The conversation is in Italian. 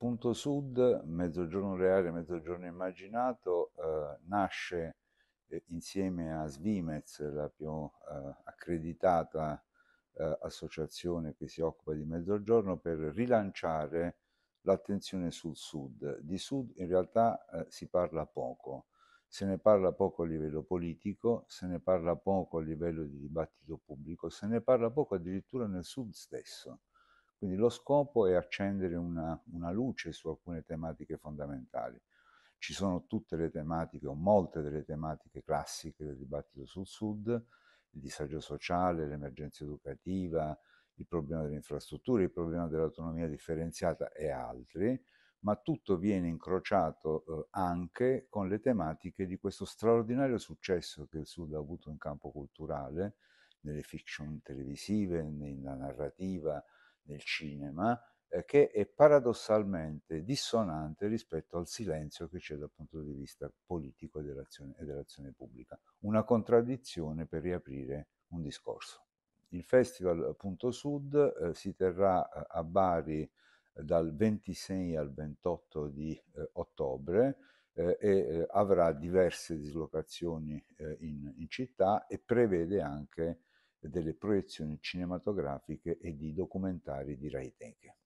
punto sud, Mezzogiorno Reale, Mezzogiorno Immaginato, eh, nasce eh, insieme a Svimez, la più eh, accreditata eh, associazione che si occupa di Mezzogiorno, per rilanciare l'attenzione sul sud. Di sud in realtà eh, si parla poco, se ne parla poco a livello politico, se ne parla poco a livello di dibattito pubblico, se ne parla poco addirittura nel sud stesso quindi lo scopo è accendere una, una luce su alcune tematiche fondamentali. Ci sono tutte le tematiche o molte delle tematiche classiche del dibattito sul Sud, il disagio sociale, l'emergenza educativa, il problema delle infrastrutture, il problema dell'autonomia differenziata e altri, ma tutto viene incrociato eh, anche con le tematiche di questo straordinario successo che il Sud ha avuto in campo culturale, nelle fiction televisive, nella narrativa, del cinema eh, che è paradossalmente dissonante rispetto al silenzio che c'è dal punto di vista politico e dell'azione, e dell'azione pubblica. Una contraddizione per riaprire un discorso. Il Festival Punto Sud eh, si terrà eh, a Bari eh, dal 26 al 28 di eh, ottobre eh, e avrà diverse dislocazioni in, in, città e prevede anche delle proiezioni cinematografiche e di documentari di Rai Teche.